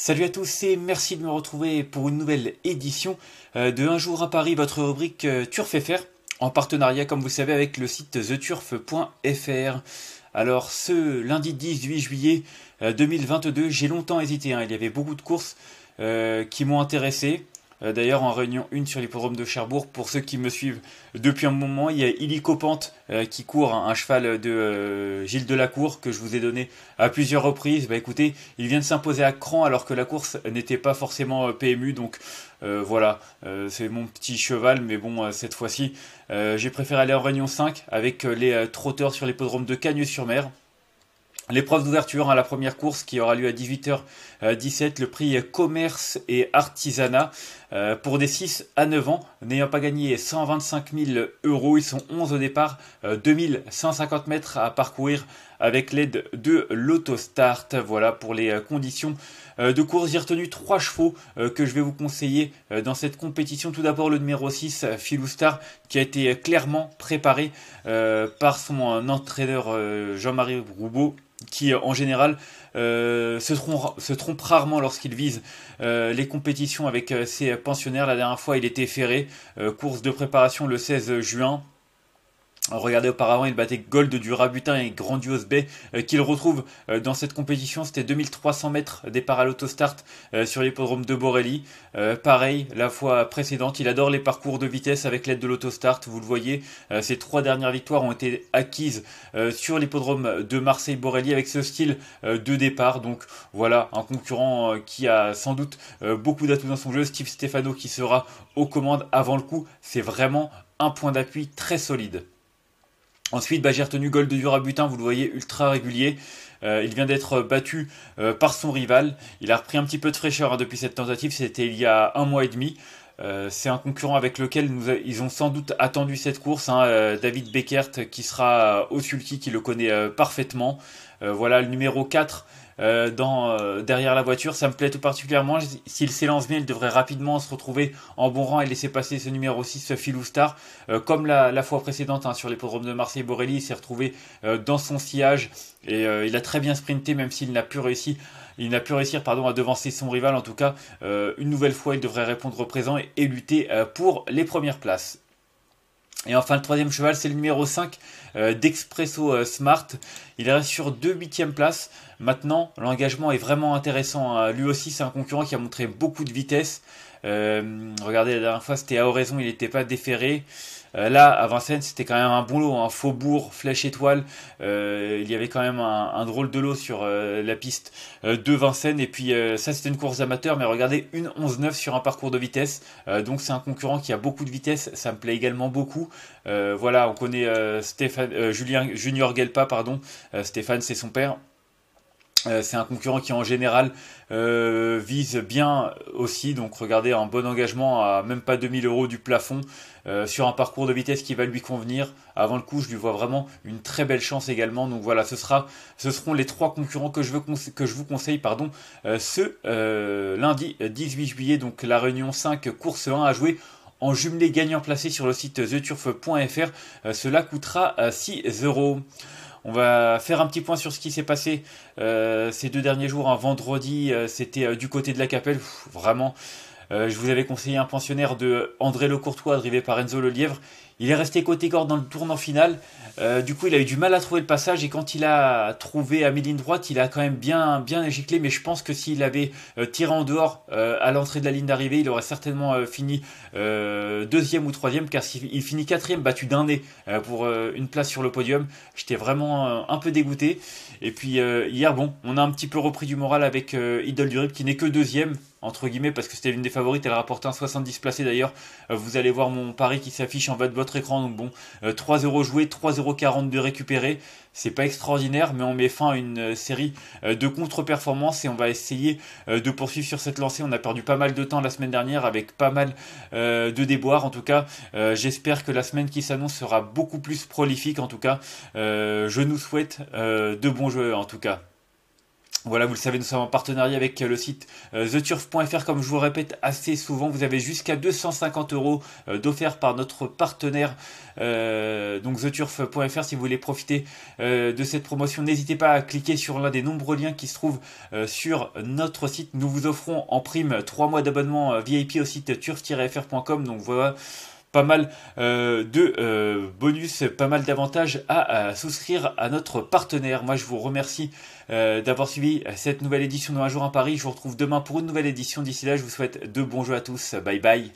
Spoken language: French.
Salut à tous et merci de me retrouver pour une nouvelle édition euh, de Un jour à Paris, votre rubrique euh, Turf FR, en partenariat comme vous savez avec le site theturf.fr. Alors ce lundi 18 juillet 2022, euh, j'ai longtemps hésité, hein. il y avait beaucoup de courses qui m'ont intéressé. Euh, d'ailleurs, en réunion 1 sur l'hippodrome de Cherbourg, pour ceux qui me suivent depuis un moment, il y a illicopante euh, qui court un, cheval de euh, Gilles Delacour que je vous ai donné à plusieurs reprises. Bah écoutez, il vient de s'imposer à cran alors que la course n'était pas forcément PMU, donc voilà, c'est mon petit cheval, mais bon, cette fois-ci, j'ai préféré aller en Réunion 5 avec les trotteurs sur l'hippodrome de Cagnes-sur-Mer. L'épreuve d'ouverture, à hein, la première course qui aura lieu à 18h17, le prix commerce et artisanat euh, pour des 6 à 9 ans, n'ayant pas gagné 125 000 euros, ils sont 11 au départ, 2150 euh, mètres à parcourir avec l'aide de l'autostart. Voilà pour les euh, conditions de course. J'ai retenu 3 chevaux que je vais vous conseiller dans cette compétition. Tout d'abord le numéro 6, Star qui a été clairement préparé par son entraîneur Jean-Marie Roubaud qui en général se, trompe, rarement lorsqu'il vise les compétitions avec ses pensionnaire. La dernière fois, il était ferré. Euh, course de préparation le 16 juin. Regardez auparavant, il battait Gold du Rabutin et Grandiose Bay euh, qu'il retrouve euh, dans cette compétition. C'était 2300 mètres départ à l'autostart euh, sur l'hippodrome de Borelli. pareil, la fois précédente, il adore les parcours de vitesse avec l'aide de l'autostart. Vous le voyez, ses trois dernières victoires ont été acquises sur l'hippodrome de Marseille-Borelli avec ce style de départ. Donc voilà, un concurrent qui a sans doute beaucoup d'atouts dans son jeu. Steve Stefano qui sera aux commandes avant le coup. C'est vraiment un point d'appui très solide. Ensuite, bah, j'ai retenu Gold de Durabutin, vous le voyez, ultra régulier. Euh, il vient d'être battu euh, par son rival. Il a repris un petit peu de fraîcheur hein, depuis cette tentative, c'était il y a un mois et demi. Euh, c'est un concurrent avec lequel nous ils ont sans doute attendu cette course. Hein, David Beckert qui sera au sulky, qui le connaît parfaitement. voilà le numéro 4 euh, dans, euh, derrière la voiture. Ça me plaît tout particulièrement. S'il s'élance bien, il devrait rapidement se retrouver en bon rang et laisser passer ce numéro 6, ce Filou Star. Euh, comme la, fois précédente hein, sur l'hippodrome de Marseille, Borelli s'est retrouvé dans son sillage et il a très bien sprinté, même s'il n'a plus réussi. Il n'a pu réussir pardon, à devancer son rival. En tout cas, une nouvelle fois, il devrait répondre présent et lutter pour les premières places. Et enfin, le troisième cheval, c'est le numéro 5 euh, d'Expresso euh, Smart. Il reste sur deux huitièmes places. Maintenant, l'engagement est vraiment intéressant. Hein. Lui aussi, c'est un concurrent qui a montré beaucoup de vitesse. Euh, regardez, la dernière fois, c'était à Oraison, il n'était pas déféré. Euh, là, à Vincennes, c'était quand même un bon lot, un hein. faubourg, flèche étoile. Euh, il y avait quand même un, drôle de lot sur la piste de Vincennes. Et puis, ça, c'était une course amateur, mais regardez, une 11-9 sur un parcours de vitesse. donc, c'est un concurrent qui a beaucoup de vitesse. Ça me plaît également beaucoup. voilà, on connaît Stéphane, Julien, Junior Gelpa, pardon. Stéphane, c'est son père. Euh, c'est un concurrent qui en général euh, vise bien aussi, donc regardez un bon engagement à même pas 2000 euros du plafond euh, sur un parcours de vitesse qui va lui convenir. Avant le coup, je lui vois vraiment une très belle chance également. Donc voilà, ce sera, ce seront les trois concurrents que je, veux que je vous conseille, pardon, ce lundi 18 juillet. Donc la réunion 5, course 1 à jouer en jumelé gagnant placé sur le site theturf.fr. cela coûtera 6 euros. On va faire un petit point sur ce qui s'est passé euh, ces deux derniers jours. Un hein. vendredi, euh, c'était euh, du côté de la Capelle. vraiment, euh, je vous avais conseillé un pensionnaire de André Le Courtois arrivé par Enzo Lelièvre. Il est resté côté corde dans le tournant final. Euh, du coup, il a eu du mal à trouver le passage et quand il a trouvé à mi-ligne droite, il a quand même bien, bien giclé. Mais je pense que s'il avait euh, tiré en dehors à l'entrée de la ligne d'arrivée, il aurait certainement fini deuxième ou troisième, car s'il finit quatrième, battu d'un nez pour une place sur le podium. J'étais vraiment un peu dégoûté. Et puis hier, bon, on a un petit peu repris du moral avec Idol Durib qui n'est que deuxième, entre guillemets, parce que c'était l'une des favorites, elle a rapporté un 70 placé d'ailleurs. Euh, vous allez voir mon pari qui s'affiche en bas de votre écran. Donc bon, 3 euh, euros joués, 3 de récupérés. C'est pas extraordinaire, mais on met fin à une euh, série de contre-performances et on va essayer de poursuivre sur cette lancée. On a perdu pas mal de temps la semaine dernière avec pas mal de déboires. En tout cas, j'espère que la semaine qui s'annonce sera beaucoup plus prolifique. En tout cas, je nous souhaite de bons jeux. En tout cas. Voilà, vous le savez, nous sommes en partenariat avec euh, le site euh, theturf.fr. Comme je vous répète assez souvent, vous avez jusqu'à 250 euros euh, d'offert par notre partenaire, euh, donc theturf.fr. Si vous voulez profiter de cette promotion, n'hésitez pas à cliquer sur l'un des nombreux liens qui se trouvent sur notre site. Nous vous offrons en prime 3 mois d'abonnement VIP au site turf-fr.com. Donc voilà pas mal euh, de euh, bonus, pas mal d'avantages à, souscrire à notre partenaire. Moi, je vous remercie euh, d'avoir suivi cette nouvelle édition de Un jour à Paris. Je vous retrouve demain pour une nouvelle édition. D'ici là, je vous souhaite de bons jeux à tous. Bye bye.